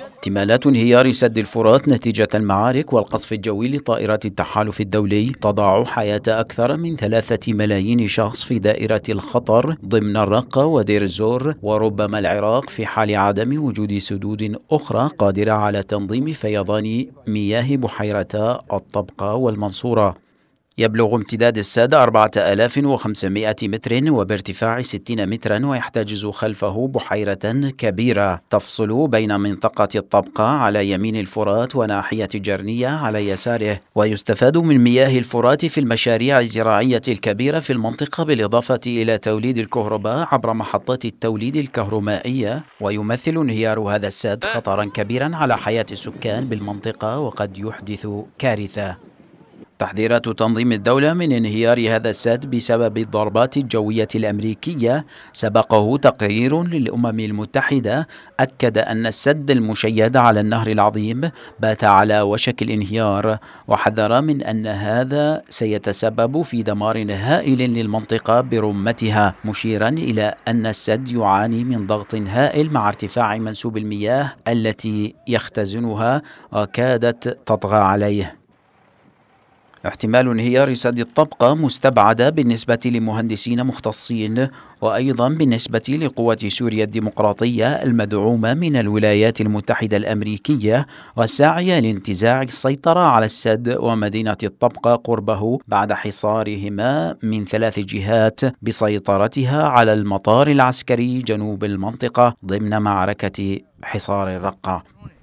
احتمالات انهيار سد الفرات نتيجة المعارك والقصف الجوي لطائرات التحالف الدولي تضع حياة أكثر من ثلاثة ملايين شخص في دائرة الخطر ضمن الرقة ودير الزور وربما العراق في حال عدم وجود سدود أخرى قادرة على تنظيم فيضان مياه بحيرتا الطبقة والمنصورة يبلغ امتداد السد 4500 متر وبارتفاع 60 مترا ويحتجز خلفه بحيرة كبيرة تفصل بين منطقة الطبقة على يمين الفرات وناحية جرنية على يساره ويستفاد من مياه الفرات في المشاريع الزراعية الكبيرة في المنطقة بالإضافة إلى توليد الكهرباء عبر محطات التوليد الكهرومائية ويمثل انهيار هذا السد خطرا كبيرا على حياة السكان بالمنطقة وقد يحدث كارثة تحذيرات تنظيم الدولة من انهيار هذا السد بسبب الضربات الجوية الأمريكية سبقه تقرير للأمم المتحدة أكد أن السد المشيد على النهر العظيم بات على وشك الانهيار وحذر من أن هذا سيتسبب في دمار هائل للمنطقة برمتها مشيرا إلى أن السد يعاني من ضغط هائل مع ارتفاع منسوب المياه التي يختزنها وكادت تطغى عليه احتمال انهيار سد الطبقة مستبعدة بالنسبة لمهندسين مختصين وأيضا بالنسبة لقوة سوريا الديمقراطية المدعومة من الولايات المتحدة الأمريكية والساعية لانتزاع السيطرة على السد ومدينة الطبقة قربه بعد حصارهما من ثلاث جهات بسيطرتها على المطار العسكري جنوب المنطقة ضمن معركة حصار الرقة